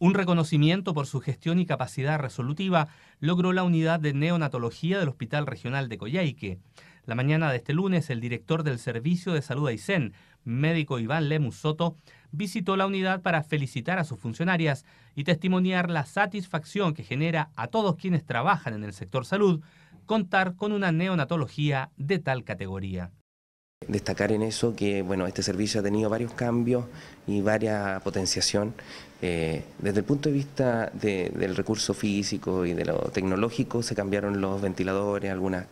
Un reconocimiento por su gestión y capacidad resolutiva logró la unidad de neonatología del Hospital Regional de Coyhaique. La mañana de este lunes, el director del Servicio de Salud Aysén, médico Iván Lemus Soto, visitó la unidad para felicitar a sus funcionarias y testimoniar la satisfacción que genera a todos quienes trabajan en el sector salud contar con una neonatología de tal categoría. Destacar en eso que este servicio ha tenido varios cambios y varias potenciación. Eh, desde el punto de vista del recurso físico y de lo tecnológico se cambiaron los ventiladores, algunas,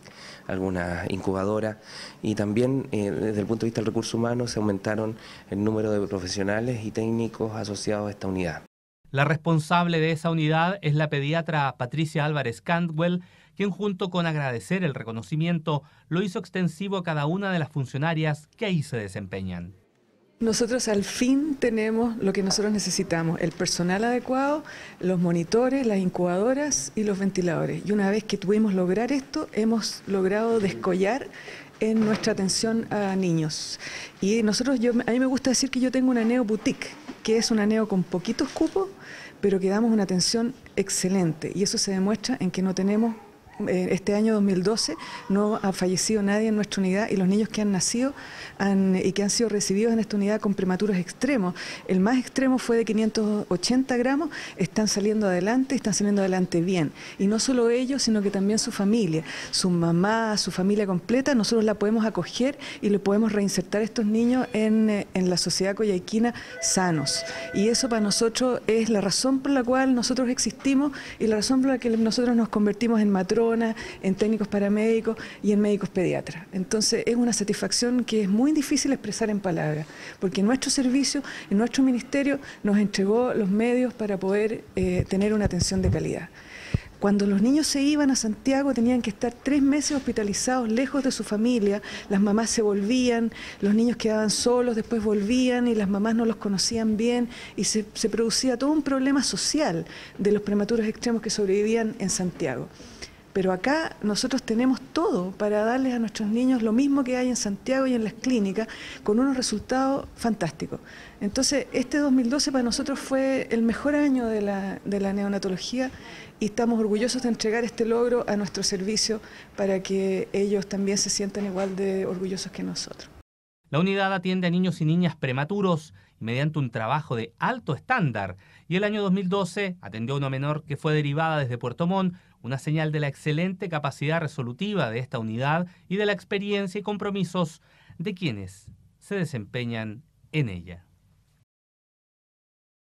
incubadoras y también eh, desde el punto de vista del recurso humano se aumentaron el número de profesionales y técnicos asociados a esta unidad. La responsable de esa unidad es la pediatra Patricia Álvarez Cantwell, quien junto con agradecer el reconocimiento lo hizo extensivo a cada una de las funcionarias que ahí se desempeñan. Nosotros al fin tenemos lo que nosotros necesitamos, el personal adecuado, los monitores, las incubadoras y los ventiladores. Y una vez que tuvimos lograr esto, hemos logrado descollar en nuestra atención a niños. Y nosotros, yo, a mí me gusta decir que yo tengo una neo boutique, que es una neo con poquitos cupos, pero que damos una atención excelente. Y eso se demuestra en que no tenemos eh, este año 2012 no ha fallecido nadie en nuestra unidad y los niños que han nacido y que han sido recibidos en esta unidad con prematuros extremos. El más extremo fue de 580 gramos, están saliendo adelante, están saliendo adelante bien. Y no solo ellos, sino que también su familia, su mamá, su familia completa, nosotros la podemos acoger y le podemos reinsertar a estos niños en, eh, la sociedad coyaquina sanos. Y eso para nosotros es la razón por la cual nosotros existimos y la razón por la que nosotros nos convertimos en matrón en técnicos paramédicos y en médicos pediatras. Entonces es una satisfacción que es muy difícil expresar en palabras, porque nuestro servicio, en nuestro ministerio, nos entregó los medios para poder eh, tener una atención de calidad. Cuando los niños se iban a Santiago tenían que estar tres meses hospitalizados lejos de su familia, las mamás se volvían, los niños quedaban solos, después volvían y las mamás no los conocían bien y se, se producía todo un problema social de los prematuros extremos que sobrevivían en Santiago. Pero acá nosotros tenemos todo para darles a nuestros niños lo mismo que hay en Santiago y en las clínicas, con unos resultados fantásticos. Entonces, este 2012 para nosotros fue el mejor año de la, neonatología y estamos orgullosos de entregar este logro a nuestro servicio para que ellos también se sientan igual de orgullosos que nosotros. La unidad atiende a niños y niñas prematuros mediante un trabajo de alto estándar y el año 2012 atendió a una menor que fue derivada desde Puerto Montt, una señal de la excelente capacidad resolutiva de esta unidad y de la experiencia y compromisos de quienes se desempeñan en ella.